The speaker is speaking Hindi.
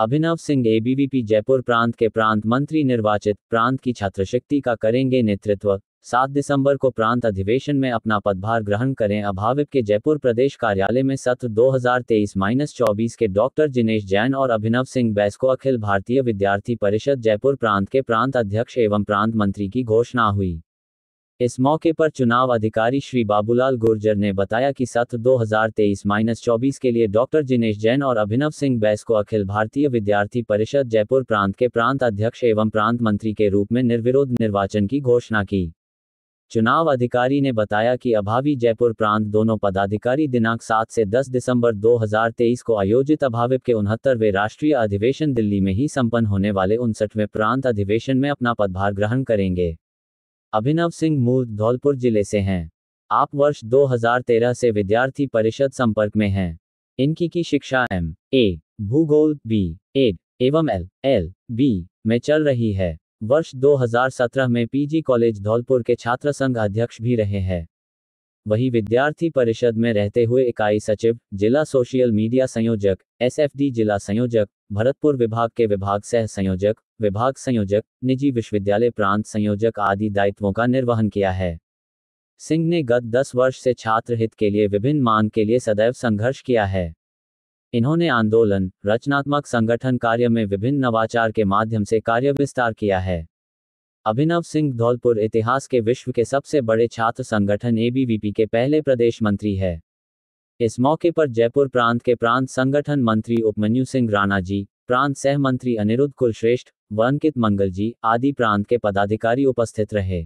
अभिनव सिंह एबीवीपी जयपुर प्रांत के प्रांत मंत्री निर्वाचित प्रांत की छात्रशक्ति का करेंगे नेतृत्व सात दिसंबर को प्रांत अधिवेशन में अपना पदभार ग्रहण करें अभाविप के जयपुर प्रदेश कार्यालय में सत्र 2023-24 के डॉक्टर जिनेश जैन और अभिनव सिंह बैस को अखिल भारतीय विद्यार्थी परिषद जयपुर प्रांत के प्रांत अध्यक्ष एवं प्रांत मंत्री की घोषणा हुई इस मौके पर चुनाव अधिकारी श्री बाबूलाल गुर्जर ने बताया कि सत्र 2023-24 के लिए डॉक्टर जिनेश जैन और अभिनव सिंह बैस को अखिल भारतीय विद्यार्थी परिषद जयपुर प्रांत के प्रांत अध्यक्ष एवं प्रांत मंत्री के रूप में निर्विरोध निर्वाचन की घोषणा की चुनाव अधिकारी ने बताया कि अभावी जयपुर प्रांत दोनों पदाधिकारी दिनांक 7 से 10 दिसंबर 2023 को आयोजित अभाविप के उनहत्तरवें राष्ट्रीय अधिवेशन दिल्ली में ही संपन्न होने वाले उनसठवें प्रांत अधिवेशन में अपना पदभार ग्रहण करेंगे अभिनव सिंह मूल धौलपुर जिले से हैं आप वर्ष 2013 से विद्यार्थी परिषद संपर्क में हैं इनकी की शिक्षा एम ए भूगोल बी एड एवं एल एल बी में चल रही है वर्ष 2017 में पीजी कॉलेज धौलपुर के छात्र संघ अध्यक्ष भी रहे हैं वही विद्यार्थी परिषद में रहते हुए इकाई सचिव जिला सोशल मीडिया संयोजक एसएफडी जिला संयोजक भरतपुर विभाग के विभाग सह संयोजक विभाग संयोजक निजी विश्वविद्यालय प्रांत संयोजक आदि दायित्वों का निर्वहन किया है सिंह ने गत 10 वर्ष से छात्र हित के लिए विभिन्न मांग के लिए सदैव संघर्ष किया है इन्होंने आंदोलन रचनात्मक संगठन कार्य में विभिन्न नवाचार के माध्यम से कार्य विस्तार किया है अभिनव सिंह धौलपुर इतिहास के विश्व के सबसे बड़े छात्र संगठन एबीवीपी के पहले प्रदेश मंत्री है इस मौके पर जयपुर प्रांत के प्रांत संगठन मंत्री उपमन्यु सिंह राणा जी प्रांत सह मंत्री अनिरुद्ध कुलश्रेष्ठ व अंकित मंगल जी आदि प्रांत के पदाधिकारी उपस्थित रहे